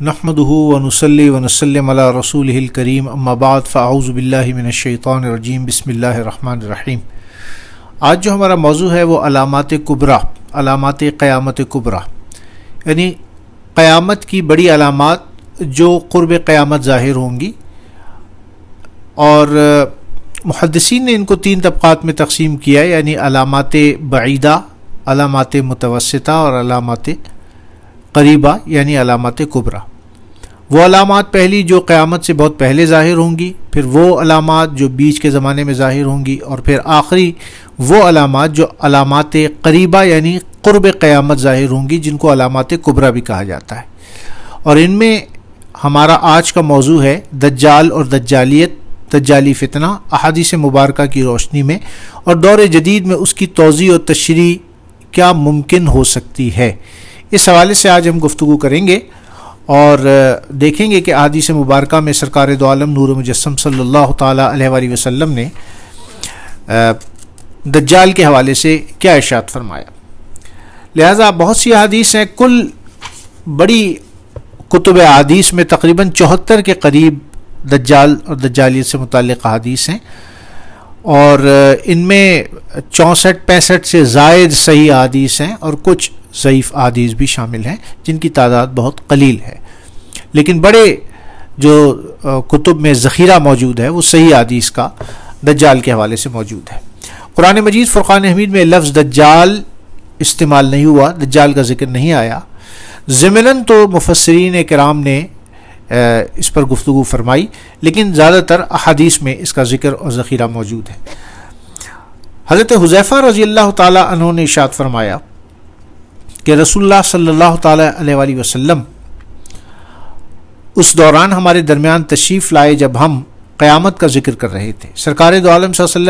من الشيطان الرجيم करीम الله الرحمن الرحيم आज जो हमारा मौजू है वो अलामत कुबरा अलामत क़यामत कुबरा यानी क़्यामत की बड़ी अलामत जो क़ुरब क़्यामत ज़ाहिर होंगी और मुहदसिन ने इनको तीन तबक़ात में तकसीम किया है यानी अलामत बईदा अलामत मुतवस्ता और अलामत करीबा यानी अलामत कुबरा वो अलामत पहली जो क़्यामत से बहुत पहले ज़ाहिर होंगी फिर वो अलामत जो बीच के ज़माने में ज़ाहिर होंगी और फिर आखिरी वो अलामत जो अलामत करीबा यानी क़ुरब क़्यामत ज़ाहिर होंगी जिनको अलामत कुबरा भी कहा जाता है और इनमें हमारा आज का मौजू है दज्जाल और दज्जालियत दज्जाली फितना अहादीस मुबारक की रोशनी में और दौर जदीद में उसकी तोज़ी और तशरी क्या मुमकिन हो सकती है इस हवाले से आज हम गुफ्तु करेंगे और देखेंगे कि से मुबारक में सरकार दोम नूर मुजस्म सल्ला वसम ने दज्जाल के हवाले से क्या इशात फरमाया लिहाजा बहुत सी अदीस हैं कुल बड़ी कुतुब अदीस में तकरीबन चौहत्तर के करीब दज्जाल और दज्जालियत से मुतल अदीस हैं और इनमें चौंसठ पैंसठ से जायद सही अदीस हैं और कुछ सईफ़ आदीज़ भी शामिल हैं जिनकी तादाद बहुत कलील है लेकिन बड़े जो कुतुब में ज़ख़ीरा मौजूद है वो सही आदीस का दज्जाल के हवाले से मौजूद है कुरान मजीद फ़ुरान हमीद में लफ्ज़ दज्जाल इस्तेमाल नहीं हुआ दज्जाल का जिक्र नहीं आया ज़मनन तो मुफसरीन कराम ने इस पर गुफ्तु फरमाई लेकिन ज़्यादातर अहादीस में इसका जिक्र और ज़ख़ीरा मौजूद है हज़रत हुजैफ़ा रज़ी अल्लाह ने इशात फरमाया कि रसुल्ला सल्लल्लाहु अलैहि वसल्लम उस दौरान हमारे दरमियान तशरीफ़ लाए जब हम क़यामत का जिक्र कर रहे थे सरकार दो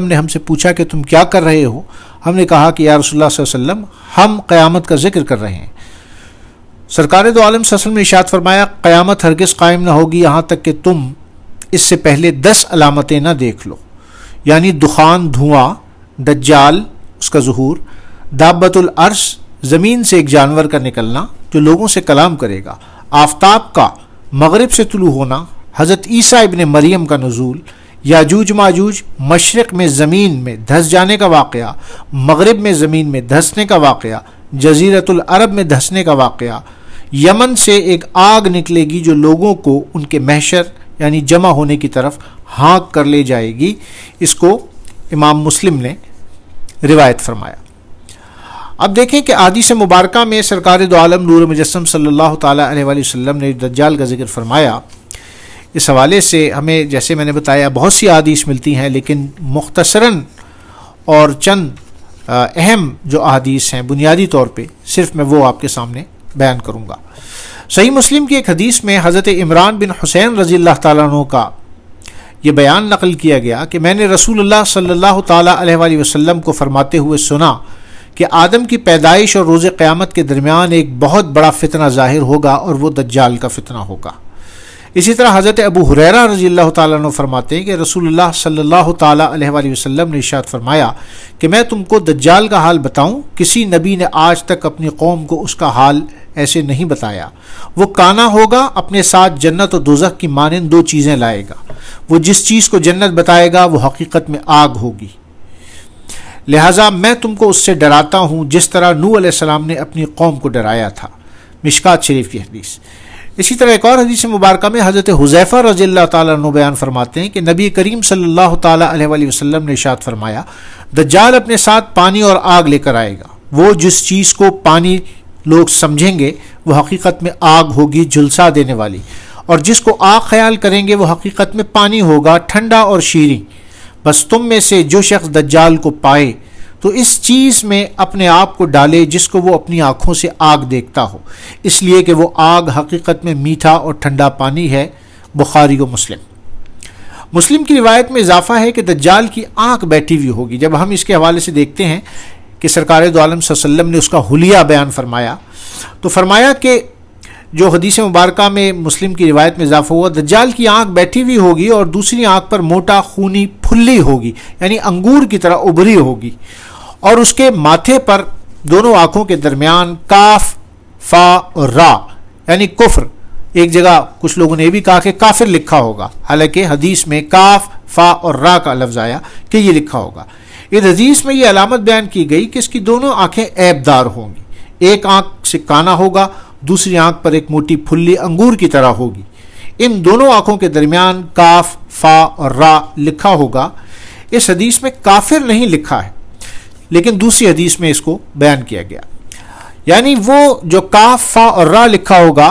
ने हमसे पूछा कि तुम क्या कर रहे हो हमने कहा कि या रसोल्ला हम क़यामत का जिक्र कर रहे हैं सरकार दो आलम ने इशात फरमाया क़यामत हरगज कायम ना होगी यहाँ तक कि तुम इससे पहले दस अलामतें ना देख लो यानी दुखान धुआँ दज्जाल उसका जहूर दाबतुल अर्श ज़मीन से एक जानवर का निकलना जो लोगों से कलाम करेगा आफ्ताब का मगरब से तुलू होना हज़रत ईसा इबन मरियम का नजूल याजूज माजूज मशरक़ में ज़मीन में धस जाने का वाक़ मगरब में ज़मीन में धंसने का वाक़ जजीरतलरब में धंसने का वाक़ यमन से एक आग निकलेगी जो लोगों को उनके महशर यानी जमा होने की तरफ हाँक कर ले जाएगी इसको इमाम मुस्लिम ने रिवायत फरमाया अब देखें कि आदि से मुबारक में सरकार दो आलम नूर मुजस्म सल्ला तसम ने दज्जाल का जिक्र फरमाया इस हवाले से हमें जैसे मैंने बताया बहुत सी अदीस मिलती हैं लेकिन मुख्तसरा और चंद अहम जो अदीस हैं बुनियादी तौर पर सिर्फ मैं वो आपके सामने बयान करूँगा सही मुस्लिम की एक हदीस में हज़रत इमरान बिन हुसैन रज़ी अल्लाह तु का ये बयान नकल किया गया कि मैंने रसूल सल्ला अलैहि को फरमाते हुए सुना कि आदम की पैदाइश और रोज़ क़्यामत के दरमियान एक बहुत बड़ा फितना ज़ाहिर होगा और वह दज्जाल का फितना होगा इसी तरह हज़रत अबू हुररा रजी अल्लाह तु फरमाते हैं कि रसूलुल्लाह सल्लल्लाहु अलैहि वसल्लम ने इशात फरमाया कि मैं तुमको दज्जाल का हाल बताऊं किसी नबी ने आज तक अपनी कौम को उसका हाल ऐसे नहीं बताया वो काना होगा अपने साथ जन्नत और दोजख की मानंद दो चीज़ें लाएगा वो जिस चीज़ को जन्नत बताएगा वो हकीकत में आग होगी लिहाजा मैं तुमको उससे डराता हूँ जिस तरह नू आसमाम ने अपनी कौम को डराया था मिशकात शरीफ की हदीस इसी तरह एक और हदीस मुबारक में हज़रत हुजैफ़ा रजी तु बयान फरमाते हैं कि नबी करीम सल्लल्लाहु अलैहि वसल्लम ने इशात फरमाया जाल अपने साथ पानी और आग लेकर आएगा वो जिस चीज़ को पानी लोग समझेंगे वो हकीकत में आग होगी झुलसा देने वाली और जिसको आग ख्याल करेंगे वो हकीकत में पानी होगा ठंडा और शीरें बस तुम में से जो शख्स दज्जाल को पाए तो इस चीज़ में अपने आप को डाले जिसको वो अपनी आँखों से आग देखता हो इसलिए कि वो आग हकीकत में मीठा और ठंडा पानी है बुखारी को मुस्लिम मुस्लिम की रिवायत में इजाफा है कि दज्जाल की आँख बैठी हुई होगी जब हम इसके हवाले से देखते हैं कि सरकार दो आलम ने उसका हुलिया बयान फरमाया तो फरमाया कि जो हदीस मुबारक में मुस्लिम की रिवायत में इजाफा हुआ दज्जाल की आंख बैठी हुई होगी और दूसरी आंख पर मोटा खूनी फुल्ली होगी यानी अंगूर की तरह उभरी होगी और उसके माथे पर दोनों आंखों के दरमियान काफ फा और रा यानी कुफ्र एक जगह कुछ लोगों ने भी कहा कि काफिर लिखा होगा हालांकि हदीस में काफ फा और रा का लफ्ज आया कि ये लिखा होगा इस हदीस में ये अलामत बयान की गई कि इसकी दोनों आंखें ऐबदार होंगी एक आंख से काना होगा दूसरी आंख पर एक मोटी फुल्ली अंगूर की तरह होगी इन दोनों आंखों के दरमियान काफ फा और रा लिखा होगा इस हदीस में काफिर नहीं लिखा है लेकिन दूसरी हदीस में इसको बयान किया गया यानी वो जो काफ फा और रा लिखा होगा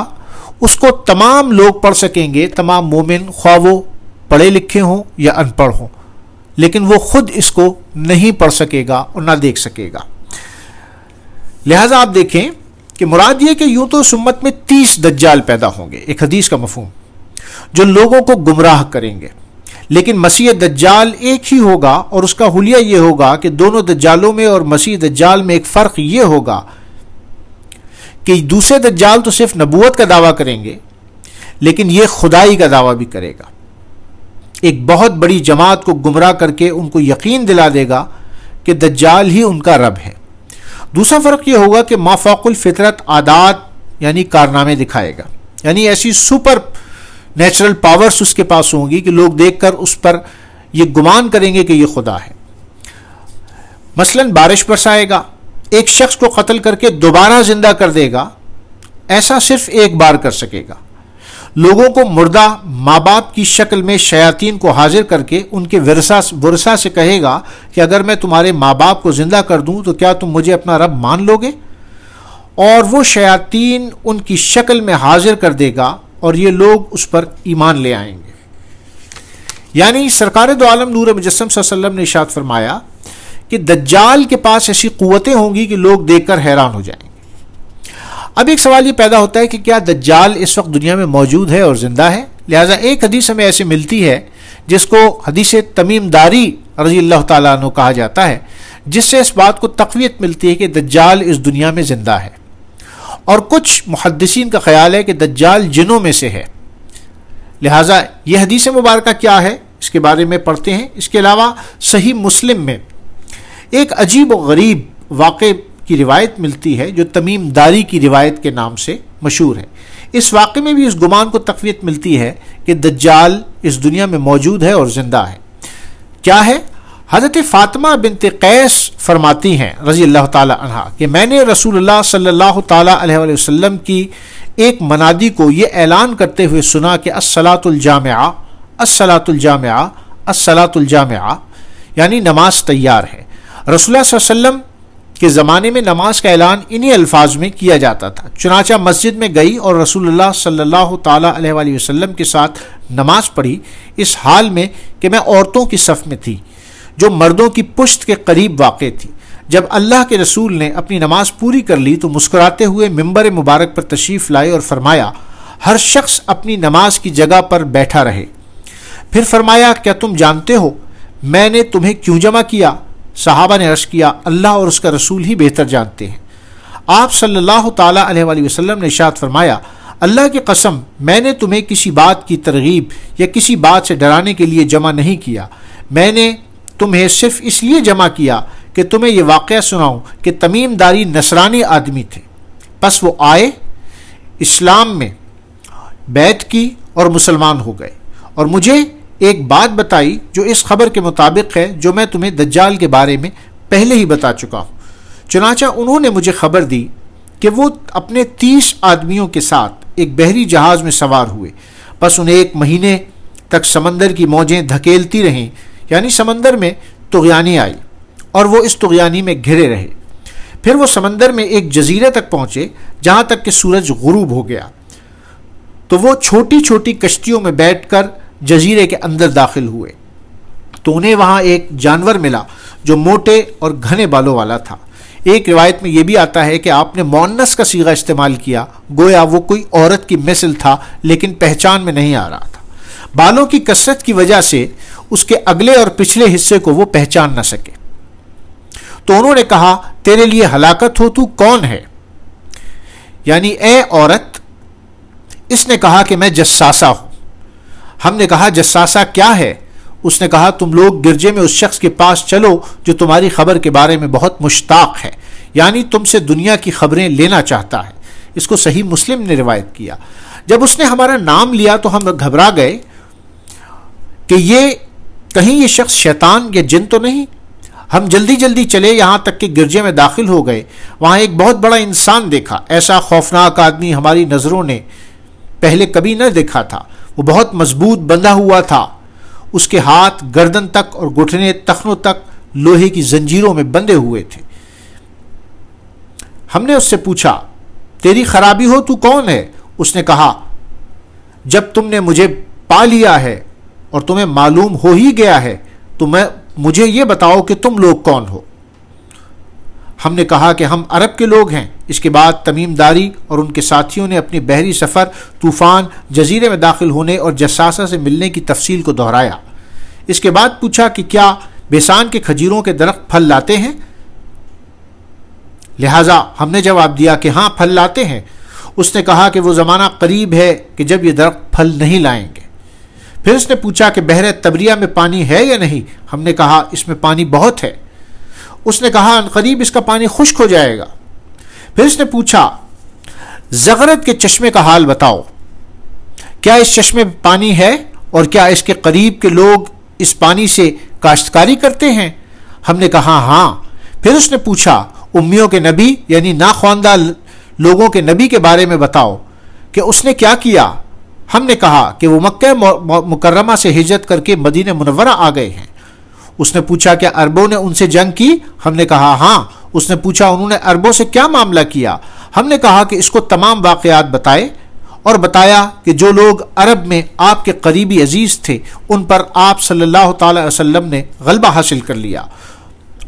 उसको तमाम लोग पढ़ सकेंगे तमाम मोमिन ख्वा वो पढ़े लिखे हों या अनपढ़ हों लेकिन वो खुद इसको नहीं पढ़ सकेगा और ना देख सकेगा लिहाजा आप देखें कि मुराद ये कि यूं तो इस उम्मत में तीस दज्जाल पैदा होंगे एक हदीस का मफहम जो लोगों को गुमराह करेंगे लेकिन मसीह दज्जाल एक ही होगा और उसका हुलिया ये होगा कि दोनों दज्जालों में और मसीह दज्जाल में एक फ़र्क ये होगा कि दूसरे दज्जाल तो सिर्फ नबूत का दावा करेंगे लेकिन ये खुदाई का दावा भी करेगा एक बहुत बड़ी जमात को गुमराह करके उनको यकीन दिला देगा कि दज्जाल ही उनका रब है दूसरा फ़र्क ये होगा कि माफाकुल फितरत आदात यानी कारनामे दिखाएगा यानी ऐसी सुपर नेचुरल पावर्स उसके पास होंगी कि लोग देखकर उस पर ये गुमान करेंगे कि ये खुदा है मसलन बारिश बरसाएगा एक शख्स को कत्ल करके दोबारा जिंदा कर देगा ऐसा सिर्फ एक बार कर सकेगा लोगों को मुर्दा माँ बाप की शक्ल में शयातीन को हाजिर करके उनके वरसा वरसा से कहेगा कि अगर मैं तुम्हारे माँ बाप को ज़िंदा कर दूँ तो क्या तुम मुझे अपना रब मान लोगे और वो शयातीन उनकी शक्ल में हाजिर कर देगा और ये लोग उस पर ईमान ले आएंगे यानी सरकार दो आलम नूर मुजस्म वसल्लम ने इशात फरमाया कि दज्जाल के पास ऐसी क़वतें होंगी कि लोग देखकर हैरान हो जाएंगे अब एक सवाल ये पैदा होता है कि क्या दज्जाल इस वक्त दुनिया में मौजूद है और जिंदा है लिहाजा एक हदीस हमें ऐसी मिलती है जिसको हदीस तमीमदारी रजी अल्लाह तु कहा जाता है जिससे इस बात को तकवीत मिलती है कि दज्जाल इस दुनिया में ज़िंदा है और कुछ मुहदसिन का ख्याल है कि दज्जाल जिनों में से है लिहाजा यह हदीस मुबारक क्या है इसके बारे में पढ़ते हैं इसके अलावा सही मुस्लिम में एक अजीब व गरीब वाक़ की रिवायत मिलती है जो तमीम दारी की रिवायत के नाम से मशहूर है इस वाक़े में भी इस गुमान को तकवीत मिलती है कि दज्जाल इस दुनिया में मौजूद है और ज़िंदा है क्या है हज़रत फ़ातिमा बिनत कैस फरमाती हैं रज़ी अल्लाह तहा कि मैंने रसूल सल्ला वसम की एक मनादी को ये ऐलान करते हुए सुना कि असलातुलजाम असलातुलजाम असलातुलजाम यानी नमाज तैयार है रसोल्ला वसम के ज़माने में नमाज का ऐलान इन्हीं अल्फाज में किया जाता था चुनाचा मस्जिद में गई और रसूलुल्लाह सल्लल्लाहु अलैहि वसल्लम के साथ नमाज पढ़ी इस हाल में कि मैं औरतों की सफ़ में थी जो मर्दों की पुश्त के करीब वाक़ थी जब अल्लाह के रसूल ने अपनी नमाज पूरी कर ली तो मुस्कुराते हुए मंबर मुबारक पर तशरीफ़ लाए और फरमाया हर शख्स अपनी नमाज की जगह पर बैठा रहे फिर फरमाया क्या तुम जानते हो मैंने तुम्हें क्यों जमा किया सहाबा ने रश किया अल्लाह और उसका रसूल ही बेहतर जानते हैं आप सल्लल्लाहु अलैहि वसल्लम ने इशात फरमाया अल्लाह की कसम मैंने तुम्हें किसी बात की तरगीब या किसी बात से डराने के लिए जमा नहीं किया मैंने तुम्हें सिर्फ इसलिए जमा किया कि तुम्हें यह वाक़ सुनाऊँ कि तमीम दारी नसरानी आदमी थे बस वो आए इस्लाम में बैत की और मुसलमान हो गए और मुझे एक बात बताई जो इस खबर के मुताबिक है जो मैं तुम्हें दज्जाल के बारे में पहले ही बता चुका हूँ चुनाचा उन्होंने मुझे खबर दी कि वो अपने तीस आदमियों के साथ एक बहरी जहाज में सवार हुए बस उन्हें एक महीने तक समंदर की मौजें धकेलती रहीं यानी समंदर में तुगयानी आई और वो इस तुगयानी में घिरे रहे फिर वो समंदर में एक जजीरे तक पहुंचे जहां तक कि सूरज गुरूब हो गया तो वो छोटी छोटी कश्तियों में बैठकर जजीरे के अंदर दाखिल हुए तो उन्हें वहाँ एक जानवर मिला जो मोटे और घने बालों वाला था एक रिवायत में यह भी आता है कि आपने मोनस का सीगा इस्तेमाल किया गोया वो कोई औरत की मिसल था लेकिन पहचान में नहीं आ रहा था बालों की कसरत की वजह से उसके अगले और पिछले हिस्से को वो पहचान न सके तो उन्होंने कहा तेरे लिए हलाकत हो तू कौन है यानी ए औरत इसने कहा कि मैं जस्सासा हूं हमने कहा जस्सासा क्या है उसने कहा तुम लोग गिरजे में उस शख्स के पास चलो जो तुम्हारी खबर के बारे में बहुत मुश्ताक है यानी तुमसे दुनिया की खबरें लेना चाहता है इसको सही मुस्लिम ने रिवायत किया जब उसने हमारा नाम लिया तो हम घबरा गए कि ये कहीं ये शख्स शैतान या जिन तो नहीं हम जल्दी जल्दी चले यहाँ तक कि गिरजे में दाखिल हो गए वहाँ एक बहुत बड़ा इंसान देखा ऐसा खौफनाक आदमी हमारी नज़रों ने पहले कभी न देखा था वो बहुत मजबूत बंधा हुआ था उसके हाथ गर्दन तक और घुटने तखनों तक लोहे की जंजीरों में बंधे हुए थे हमने उससे पूछा तेरी खराबी हो तू कौन है उसने कहा जब तुमने मुझे पा लिया है और तुम्हें मालूम हो ही गया है तो मैं मुझे ये बताओ कि तुम लोग कौन हो हमने कहा कि हम अरब के लोग हैं इसके बाद तमीमदारी और उनके साथियों ने अपनी बहरी सफ़र तूफ़ान जजीरे में दाखिल होने और जसासा से मिलने की तफसील को दोहराया इसके बाद पूछा कि क्या बेसान के खजीरों के दरख्त फल लाते हैं लिहाजा हमने जवाब दिया कि हाँ फल लाते हैं उसने कहा कि वह ज़माना करीब है कि जब ये दरख्त फल नहीं लाएंगे फिर उसने पूछा कि बहरे तबरिया में पानी है या नहीं हमने कहा इसमें पानी बहुत है उसने कहा करीब इसका पानी खुश्क हो जाएगा फिर उसने पूछा जगरत के चश्मे का हाल बताओ क्या इस चश्मे में पानी है और क्या इसके करीब के लोग इस पानी से काश्तकारी करते हैं हमने कहा हाँ फिर उसने पूछा उम्मियों के नबी यानी नाख्वानदा लोगों के नबी के बारे में बताओ कि उसने क्या किया हमने कहा कि वो मक्के मुकर्रमा से हिजरत करके मदीन मुनवरा आ गए हैं उसने पूछा क्या अरबों ने उनसे जंग की हमने कहा हाँ उसने पूछा उन्होंने अरबों से क्या मामला किया हमने कहा कि इसको तमाम वाकयात बताए और बताया कि जो लोग अरब में आपके करीबी अजीज़ थे उन पर आप सल्लल्लाहु अलैहि वसल्लम ने गलबा हासिल कर लिया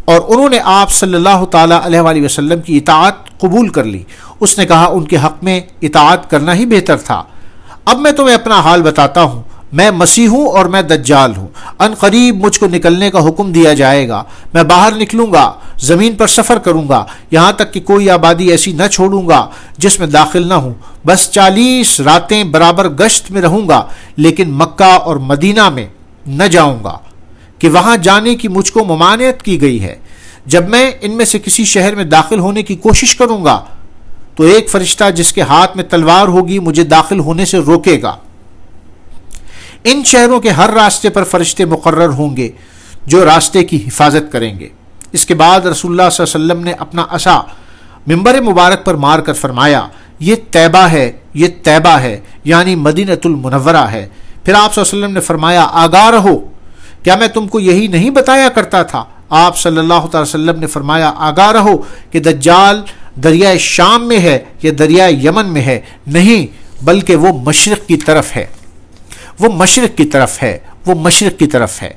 और उन्होंने आप सल्लल्लाहु अलैहि वसल्लम की इतात कबूल कर ली उसने कहा उनके हक़ में इतात करना ही बेहतर था अब मैं तुम्हें अपना हाल बताता हूँ मैं मसीह हूँ और मैं दज्जाल हूँ करीब मुझको निकलने का हुक्म दिया जाएगा मैं बाहर निकलूँगा ज़मीन पर सफ़र करूँगा यहाँ तक कि कोई आबादी ऐसी न छोड़ूंगा जिसमें दाखिल न हूँ बस चालीस रातें बराबर गश्त में रहूँगा लेकिन मक्का और मदीना में न जाऊँगा कि वहाँ जाने की मुझको ममानियत की गई है जब मैं इनमें से किसी शहर में दाखिल होने की कोशिश करूँगा तो एक फरिश्ता जिसके हाथ में तलवार होगी मुझे दाखिल होने से रोकेगा इन शहरों के हर रास्ते पर फरिश्ते मुकर्र होंगे जो रास्ते की हिफाजत करेंगे इसके बाद रसुल्ला वसम ने अपना असा मंबर मुबारक पर मार कर फरमाया ये तैबा है ये तैबा है यानी मदीनतुलमनवरा है फिर आप वसल्लम ने फरमाया आगा रहो क्या मैं तुमको यही नहीं बताया करता था आप सल्लल्लाहु अलैहि वसल्लम ने फरमाया आगा रहो कि दज्जाल दरिया शाम में है या दरिया यमन में है नहीं बल्कि वो मशरक़ की तरफ है वो मशरक़ की तरफ है वो मशरक़ की तरफ है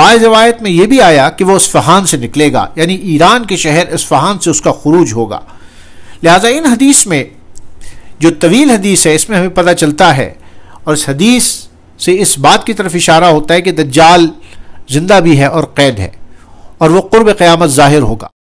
बाज़ रवायत में यह भी आया कि वह इसफ़हान से निकलेगा यानी ईरान के शहर इसफ़हान से उसका खरूज होगा लिहाजा इन हदीस में जो तवील हदीस है इसमें हमें पता चलता है और इस हदीस से इस बात की तरफ इशारा होता है कि दज्जाल ज़िंदा भी है और कैद है और वह क़ुरब क़्यामत ज़ाहिर होगा